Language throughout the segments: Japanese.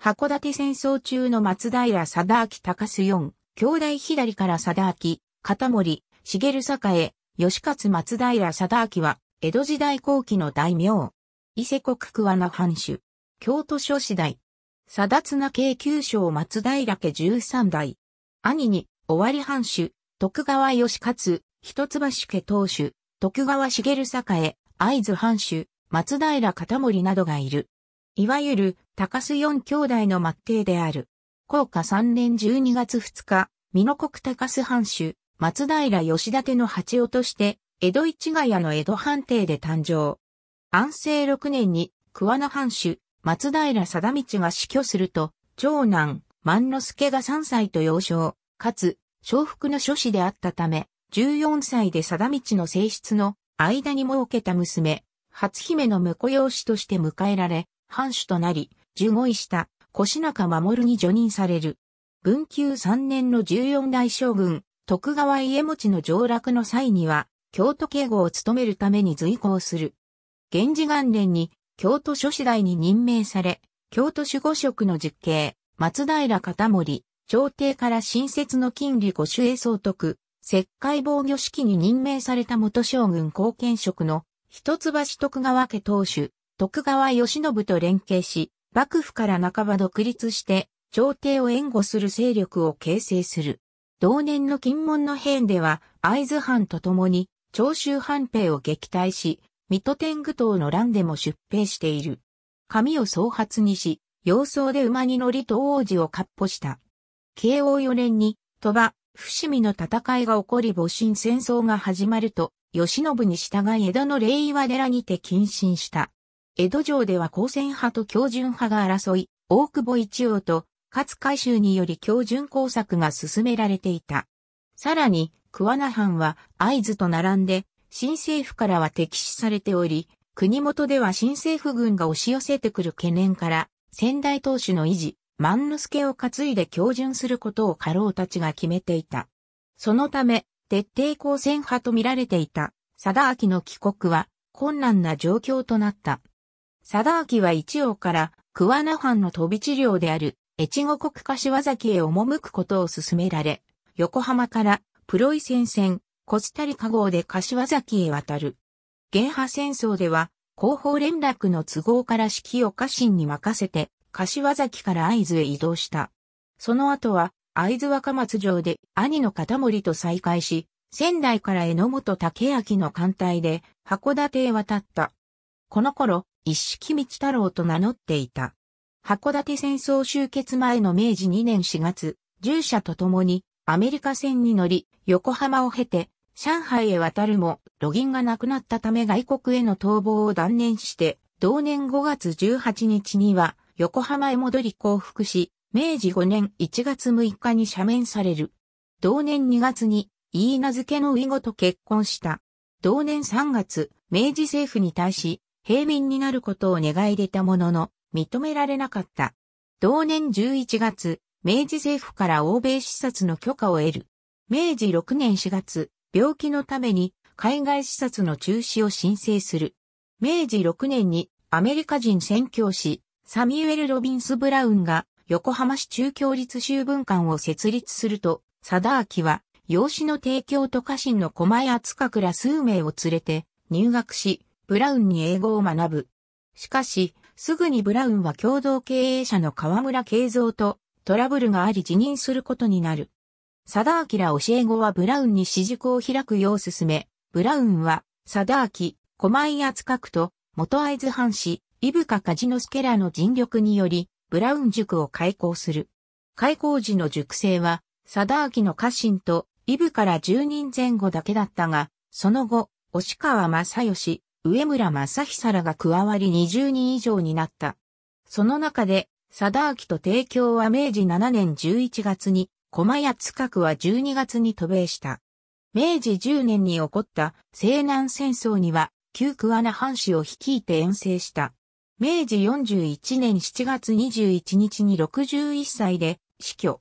函館戦争中の松平貞明高須四、兄弟左から貞明、片森、茂栄、吉勝松平貞明は、江戸時代後期の大名。伊勢国桑名藩主。京都諸次第。貞綱系九将松平家十三代。兄に、尾張藩主、徳川義勝、一橋家当主、徳川茂栄、会津藩主、松平片森などがいる。いわゆる高須四兄弟の末弟である。高家三年十二月二日、美濃国高須藩主、松平義立の八男として、江戸市ヶ谷の江戸藩邸で誕生。安政六年に桑名藩主、松平貞道が死去すると、長男、万之助が三歳と幼少、かつ、小福の諸子であったため、十四歳で貞道の性質の間に設けた娘、初姫の婿養子として迎えられ、藩主となり、1護位した越中守に除任される。文久三年の十四代将軍、徳川家持の上洛の際には、京都警護を務めるために随行する。源氏元年に、京都諸次第に任命され、京都守護職の実刑、松平片森、朝廷から新設の金利五種へ総督、石灰防御式に任命された元将軍後見職の、一橋徳川家当主、徳川義信と連携し、幕府から半ば独立して、朝廷を援護する勢力を形成する。同年の金門の変では、会津藩と共に、長州藩兵を撃退し、水戸天狗党の乱でも出兵している。髪を総髪にし、様相で馬に乗りと王子を割歩した。慶応4年に、鳥羽、伏見の戦いが起こり戊辰戦争が始まると、義信に従い江戸の霊岩寺にて謹慎した。江戸城では高専派と教順派が争い、大久保一王と勝海舟により教順工作が進められていた。さらに、桑名藩は合図と並んで、新政府からは敵視されており、国元では新政府軍が押し寄せてくる懸念から、仙台当主の維持、万之助を担いで教順することを家老たちが決めていた。そのため、徹底抗戦派と見られていた、貞明の帰国は困難な状況となった。貞明は一応から桑名藩の飛び地領である越後国柏崎へ赴くことを勧められ、横浜からプロイセンコスタリカ号で柏崎へ渡る。原派戦争では、広報連絡の都合から指揮を家臣に任せて、柏崎から会津へ移動した。その後は、会津若松城で兄の片森と再会し、仙台から榎本武明の艦隊で函館へ渡った。この頃、一式道太郎と名乗っていた。函館戦争終結前の明治2年4月、従者と共にアメリカ船に乗り、横浜を経て、上海へ渡るも、路銀がなくなったため外国への逃亡を断念して、同年5月18日には、横浜へ戻り降伏し、明治5年1月6日に赦免される。同年2月に、飯名付けの囲碁と結婚した。同年3月、明治政府に対し、平民になることを願い出たものの、認められなかった。同年11月、明治政府から欧米視察の許可を得る。明治6年4月、病気のために海外視察の中止を申請する。明治6年にアメリカ人宣教師、サミュエル・ロビンス・ブラウンが横浜市中共立州文館を設立すると、貞明は、養子の提供と家臣の狛江厚から数名を連れて入学し、ブラウンに英語を学ぶ。しかし、すぐにブラウンは共同経営者の河村慶三とトラブルがあり辞任することになる。田明教え子はブラウンに私塾を開くよう勧め、ブラウンは、田明、駒井厚区と、元会津藩士、伊深梶之助らの尽力により、ブラウン塾を開校する。開校時の塾生は、田明の家臣と、伊ブから10人前後だけだったが、その後、押川正義、上村正久らが加わり20人以上になった。その中で、貞明と帝京は明治7年11月に、駒谷塚区は12月に渡米した。明治10年に起こった西南戦争には、旧桑名藩士を率いて遠征した。明治41年7月21日に61歳で死去。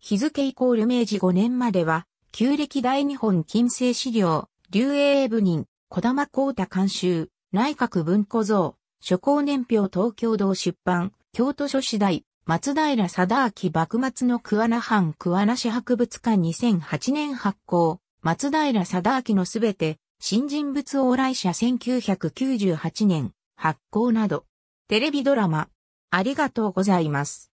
日付イコール明治5年までは、旧暦大日本近世資料、流英部人、小玉光太監修、内閣文庫像、諸行年表東京堂出版、京都書士大、松平貞明幕末の桑名藩桑名市博物館2008年発行、松平貞明のすべて、新人物往来者1998年、発行など、テレビドラマ、ありがとうございます。